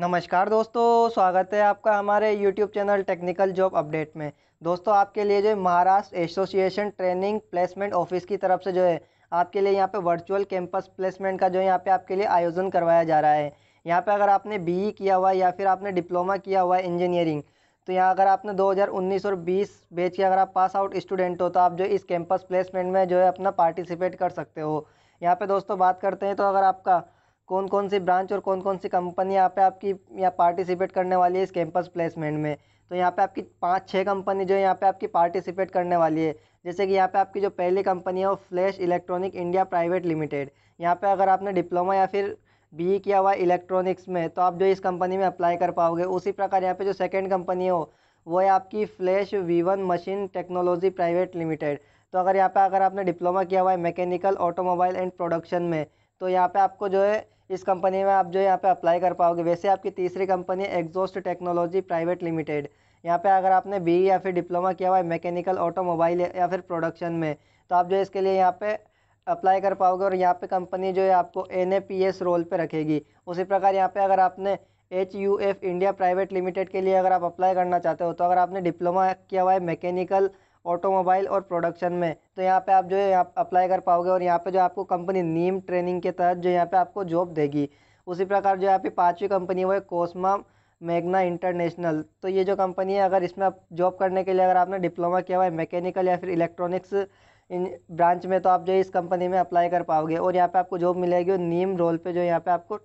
नमस्कार दोस्तों स्वागत है आपका हमारे YouTube channel technical job update में दोस्तों आपके लिए जो Maharashtra association training placement office की तरफ से जो है आपके लिए यहाँ पे वर्चुअल कैंपस प्लेसमेंट का जो है यहाँ पे आपके लिए आयोजन करवाया जा रहा है यहाँ पे अगर आपने बी e किया हुआ है या फिर आपने डिप्लोमा किया हुआ है इंजीनियरिंग तो यहाँ अगर आपने 2019 और 20 बेच के अगर आप पास आउट स्टूडेंट हो तो आप जो इस कैंपस प्लेसमेंट में जो है अपना पार्टिसिपेट कर सकते हो यहाँ पर दोस्तों बात करते हैं तो अगर आपका कौन कौन सी ब्रांच और कौन कौन सी कंपनी यहाँ पे आपकी यहाँ पार्टिसिपेट करने वाली है इस कैंपस प्लेसमेंट में तो यहाँ पे आपकी पाँच छः कंपनी जो है यहाँ पे आपकी पार्टिसिपेट करने वाली है जैसे कि यहाँ पे आपकी जो पहली कंपनी है वो Flash Electronic India private limited यहाँ पे अगर आपने डिप्लोमा या फिर बी किया हुआ इलेक्ट्रॉनिक्स में तो आप जो इस कंपनी में अप्लाई कर पाओगे उसी प्रकार यहाँ पर जो सेकेंड कंपनी हो वो है आपकी फ्लैश वीवन मशीन टेक्नोलॉजी प्राइवेट लिमिटेड तो अगर यहाँ पर अगर आपने डिप्लोमा किया हुआ है मैकेनिकल ऑटोमोबाइल एंड प्रोडक्शन में तो यहाँ पे आपको जो है इस कंपनी में आप जो यहाँ पे अप्लाई कर पाओगे वैसे आपकी तीसरी company Exhaust technology private limited यहाँ पे अगर आपने बी e या फिर डिप्लोमा किया हुआ है मैकेनिकल ऑटोमोबाइल या फिर प्रोडक्शन में तो आप जो इसके लिए यहाँ पे अप्लाई कर पाओगे और यहाँ पे कंपनी जो है आपको एन रोल पर रखेगी उसी प्रकार यहाँ पर अगर आपने H U F India private limited के लिए अगर आप अप्लाई करना चाहते हो तो अगर आपने डिप्लोमा किया हुआ है मैकेनिकल ऑटोमोबाइल और प्रोडक्शन में तो यहाँ पे आप जो है यहाँ अप्लाई कर पाओगे और यहाँ पे जो आपको कंपनी नीम ट्रेनिंग के तहत जो यहाँ पे आपको जॉब देगी उसी प्रकार जो यहाँ पे पाँचवीं कंपनी है वो है कोसमा मैग्ना इंटरनेशनल तो ये जो कंपनी है अगर इसमें आप जॉब करने के लिए अगर आपने डिप्लोमा किया हुआ है मैकेनिकल या फिर इलेक्ट्रॉनिक्स इन ब्रांच में तो आप जो इस कंपनी में अप्लाई कर पाओगे और यहाँ पर आपको जॉब मिलेगी और नीम रोल पर जो यहाँ पर आपको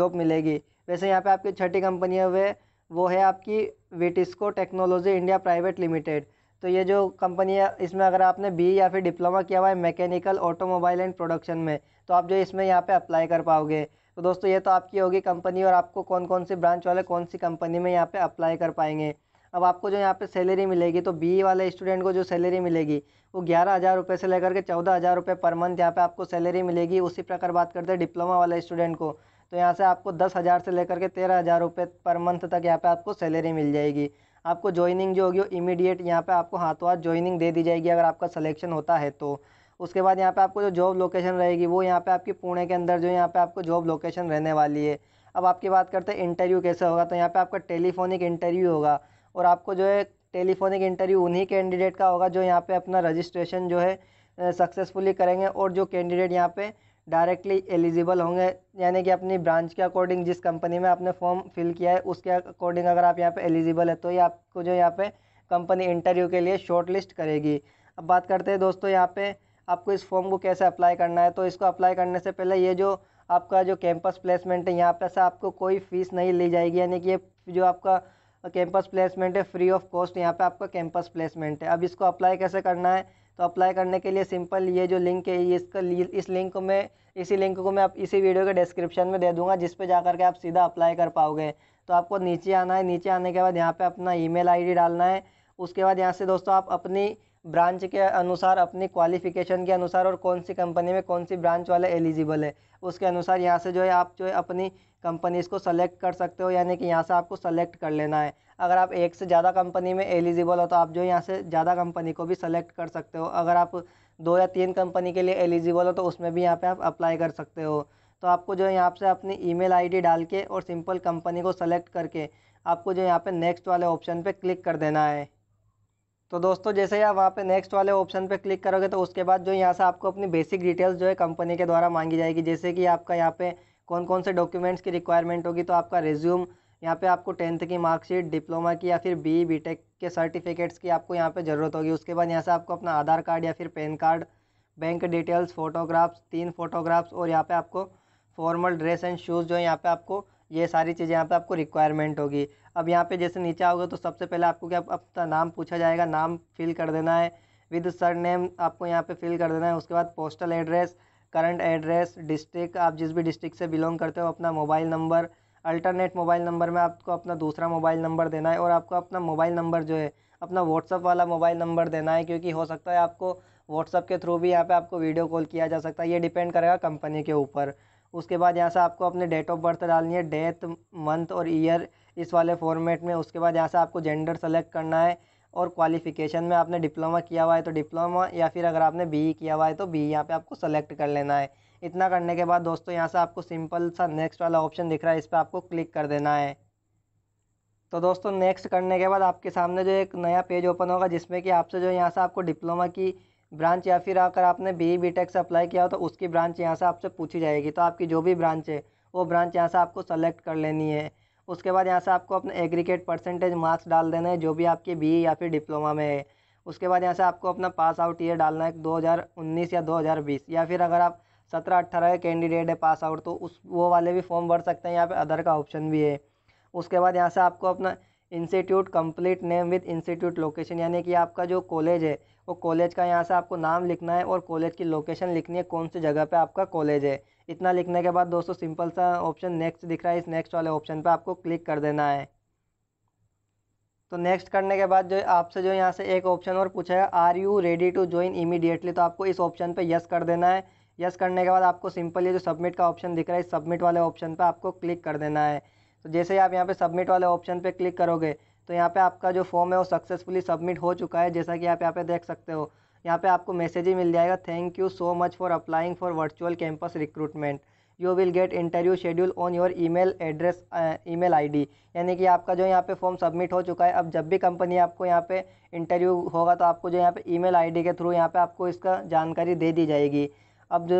जॉब मिलेगी वैसे यहाँ पर आपकी छठी कंपनी है वो है आपकी Vitesco technology India private limited तो ये जो कंपनी है इसमें अगर आपने बी या फिर डिप्लोमा किया हुआ है मैकेनिकल ऑटोमोबाइल एंड प्रोडक्शन में तो आप जो इसमें यहाँ पे अप्लाई कर पाओगे तो दोस्तों ये तो आपकी होगी कंपनी और आपको कौन कौन सी ब्रांच वाले कौन सी कंपनी में यहाँ पे अप्लाई कर पाएंगे अब आपको जो यहाँ पे सैलरी मिलेगी तो बी वाले स्टूडेंट को जो सैलरी मिलेगी वो ग्यारह हज़ार रुपये से लेकर के चौदह हज़ार रुपये पर मंथ यहाँ पे आपको सैलरी मिलेगी उसी प्रकार बात करते हैं डिप्लोमा वाले स्टूडेंट को तो यहाँ से आपको दस हज़ार से लेकर के तेरह हज़ार रुपये पर मंथ तक यहाँ पे आपको सैलरी मिल जाएगी आपको ज्वाइनिंग जो होगी वो इमीडिएट यहाँ पे आपको हाथों हाथ ज्वाइनिंग दे दी जाएगी अगर आपका सलेक्शन होता है तो उसके बाद यहाँ पे आपको जो जॉब लोकेशन रहेगी वो यहाँ पे आपकी पुणे के अंदर जो यहाँ पे आपको जॉब लोकेशन रहने वाली है अब आपकी बात करते हैं इंटरव्यू कैसे होगा तो यहाँ पे आपका टेलीफोनिक इंटरव्यू होगा और आपको जो है टेलीफोनिक इंटरव्यू उन्हीं कैंडिडेट का होगा जो यहाँ पे अपना रजिस्ट्रेशन जो है सक्सेसफुली करेंगे और जो कैंडिडेट यहाँ पे डायरेक्टली एलिजिबल होंगे यानी कि अपनी ब्रांच के अकॉर्डिंग जिस कंपनी में आपने फॉर्म फिल किया है उसके अकॉर्डिंग अगर आप यहाँ पे एलिजिबल है तो ये आपको जो यहाँ पे कंपनी इंटरव्यू के लिए शॉर्ट लिस्ट करेगी अब बात करते हैं दोस्तों यहाँ पे आपको इस फॉर्म को कैसे अप्लाई करना है तो इसको अप्लाई करने से पहले ये जो आपका जो कैंपस प्लेसमेंट है यहाँ पर से आपको कोई फ़ीस नहीं ली जाएगी यानी कि ये जो आपका और कैंपस प्लेसमेंट है फ्री ऑफ कॉस्ट यहाँ पे आपका कैंपस प्लेसमेंट है अब इसको अप्लाई कैसे करना है तो अप्लाई करने के लिए सिंपल ये जो लिंक है ये इसका इस लिंक को मैं इसी लिंक को मैं आप इसी वीडियो के डिस्क्रिप्शन में दे दूंगा जिस पर जा करके आप सीधा अप्लाई कर पाओगे तो आपको नीचे आना है नीचे आने के बाद यहाँ पर अपना ई मेल डालना है उसके बाद यहाँ से दोस्तों आप अपनी ब्रांच के अनुसार अपनी क्वालिफिकेशन के अनुसार और कौन सी कंपनी में कौन सी ब्रांच वाले एलिजिबल है उसके अनुसार यहाँ से जो है आप जो है अपनी कंपनीज़ को सेलेक्ट कर सकते हो यानी कि यहाँ से आपको सेलेक्ट कर लेना है अगर आप एक से ज़्यादा कंपनी में एलिजिबल हो तो आप जो यहाँ से ज़्यादा कंपनी को भी सेलेक्ट कर सकते हो अगर आप दो या तीन कंपनी के लिए एलिजिबल हो तो उसमें भी यहाँ पर आप अप्लाई कर सकते हो तो आपको जो है यहाँ से अपनी आई डी डाल के और सिंपल कंपनी को सेलेक्ट करके आपको जो यहाँ पर नेक्स्ट वाले ऑप्शन पर क्लिक कर देना है तो दोस्तों जैसे ही आप वहाँ पे नेक्स्ट वाले ऑप्शन पे क्लिक करोगे तो उसके बाद जो यहाँ से आपको अपनी बेसिक डिटेल्स जो है कंपनी के द्वारा मांगी जाएगी जैसे कि आपका यहाँ पे कौन कौन से डॉक्यूमेंट्स की रिक्वायरमेंट होगी तो आपका रिज्यूम यहाँ पे आपको टेंथ की मार्कशीट डिप्लोमा की या फिर बी बी e, के सर्टिफिकेट्स की आपको यहाँ पे ज़रूरत होगी उसके बाद यहाँ से आपको अपना आधार कार्ड या फिर PAN card bank details photographs तीन फोटोग्राफ्स और यहाँ पर आपको फॉर्मल ड्रेस एंड शूज़ जो है यहाँ पर आपको ये सारी चीज़ें यहाँ पे आपको रिक्वायरमेंट होगी अब यहाँ पे जैसे नीचे आओगे तो सबसे पहले आपको क्या अपना नाम पूछा जाएगा नाम फिल कर देना है विद सर नेम आपको यहाँ पे फिल कर देना है उसके बाद postal address current address district आप जिस भी डिस्ट्रिक्ट से बिलोंग करते हो अपना mobile number alternate mobile number में आपको अपना दूसरा मोबाइल नंबर देना है और आपको अपना मोबाइल नंबर जो है अपना व्हाट्सअप वाला मोबाइल नंबर देना है क्योंकि हो सकता है आपको व्हाट्सअप के थ्रू भी यहाँ पे आपको वीडियो कॉल किया जा सकता है ये डिपेंड करेगा कंपनी के ऊपर उसके बाद यहाँ से आपको अपने डेट ऑफ बर्थ डालनी है डेथ मंथ और ईयर इस वाले फॉर्मेट में उसके बाद यहाँ से आपको जेंडर सेलेक्ट करना है और क्वालिफिकेशन में आपने डिप्लोमा किया हुआ है तो डिप्लोमा या फिर अगर आपने बी e किया हुआ है तो बी e यहाँ पे आपको सेलेक्ट कर लेना है इतना करने के बाद दोस्तों यहाँ से आपको सिंपल सा नेक्स्ट वाला ऑप्शन दिख रहा है इस पर आपको क्लिक कर देना है तो दोस्तों नेक्स्ट करने के बाद आपके सामने जो एक नया पेज ओपन होगा जिसमें कि आपसे जो यहाँ से आपको डिप्लोमा की ब्रांच या फिर अगर आपने बी बी टेक से अप्लाई किया हो तो उसकी ब्रांच यहाँ से आपसे पूछी जाएगी तो आपकी जो भी ब्रांच है वो ब्रांच यहाँ से आपको सेलेक्ट कर लेनी है उसके बाद यहाँ से आपको अपने एग्रीगेट परसेंटेज मार्क्स डाल देना है जो भी आपके बी या फिर डिप्लोमा में है उसके बाद यहाँ से आपको अपना पास आउट ईयर डालना है दो या दो या फिर अगर आप सत्रह अट्ठारह कैंडिडेट है पास आउट तो उस वो वाले भी फॉर्म भर सकते हैं यहाँ पर अदर का ऑप्शन भी है उसके बाद यहाँ से आपको अपना institute complete name with institute location यानी कि आपका जो कॉलेज है वो कॉलेज का यहाँ से आपको नाम लिखना है और कॉलेज की लोकेशन लिखनी है कौन सी जगह पे आपका कॉलेज है इतना लिखने के बाद दोस्तों सिंपल सा ऑप्शन नेक्स्ट दिख रहा है इस नेक्स्ट वाले ऑप्शन पर आपको क्लिक कर देना है तो नेक्स्ट करने के बाद जो आपसे जो यहाँ से एक ऑप्शन और पूछा है are you ready to join immediately तो आपको इस ऑप्शन पर यस कर देना है यस करने के बाद आपको सिंपल ये जो सबमिट का ऑप्शन दिख रहा है इस सबमिट वाले ऑप्शन पर आपको क्लिक कर देना है तो जैसे ही आप यहाँ पे सबमिट वाले ऑप्शन पे क्लिक करोगे तो यहाँ पे आपका जो फॉर्म है वो सक्सेसफुली सबमिट हो चुका है जैसा कि आप यहाँ पे देख सकते हो यहाँ पे आपको मैसेज ही मिल जाएगा thank you so much for applying for virtual campus recruitment you will get interview schedule on your email address email ID यानी कि आपका जो यहाँ पे फॉर्म सबमिट हो चुका है अब जब भी कंपनी आपको यहाँ पे इंटरव्यू होगा तो आपको जो यहाँ पे ईमेल आईडी के थ्रू यहाँ पे आपको इसका जानकारी दे दी जाएगी अब जो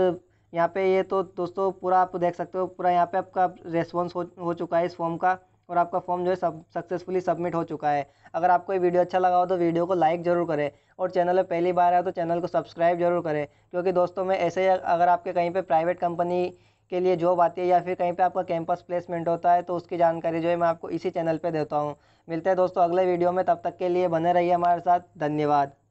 यहाँ पे ये तो दोस्तों पूरा आप देख सकते हो पूरा यहाँ पे आपका रेस्पॉन्स हो हो चुका है इस फॉर्म का और आपका फॉर्म जो है सब सक्सेसफुली सबमिट हो चुका है अगर आपको ये वीडियो अच्छा लगा हो तो वीडियो को लाइक ज़रूर करें और चैनल पर पहली बार आया तो चैनल को सब्सक्राइब जरूर करें क्योंकि दोस्तों मैं ऐसे अगर आपके कहीं पर प्राइवेट कंपनी के लिए जॉब आती है या फिर कहीं पे आपका कैंपस प्लेसमेंट होता है तो उसकी जानकारी जो है मैं आपको इसी चैनल पे देता हूँ मिलते हैं दोस्तों अगले वीडियो में तब तक के लिए बने रहिए हमारे साथ धन्यवाद